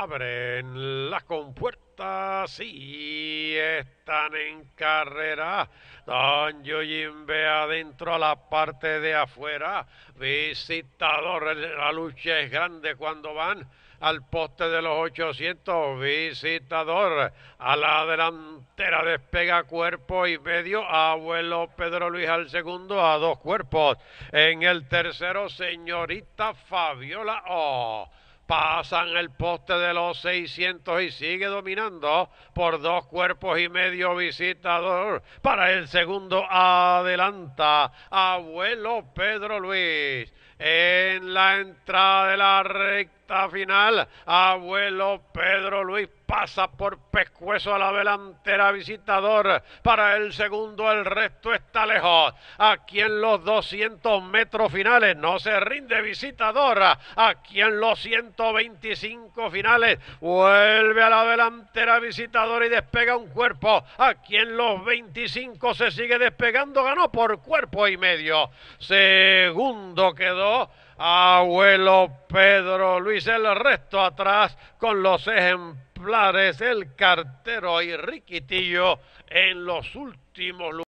abren las compuertas y están en carrera. Don Yujin ve adentro a la parte de afuera. Visitador, la lucha es grande cuando van al poste de los 800. Visitador a la delantera despega cuerpo y medio. Abuelo Pedro Luis al segundo a dos cuerpos. En el tercero, señorita Fabiola. Oh pasan el poste de los 600 y sigue dominando por dos cuerpos y medio visitador. Para el segundo adelanta abuelo Pedro Luis en la entrada de la recta final. Abuelo Pedro Luis pasa por pescuezo a la delantera visitador. Para el segundo el resto está lejos. Aquí en los 200 metros finales no se rinde visitador. Aquí en los 125 finales vuelve a la delantera visitador y despega un cuerpo. Aquí en los 25 se sigue despegando. Ganó por cuerpo y medio. Segundo quedó. A Abuelo Pedro Luis, el resto atrás con los ejemplares, el cartero y riquitillo en los últimos lugares.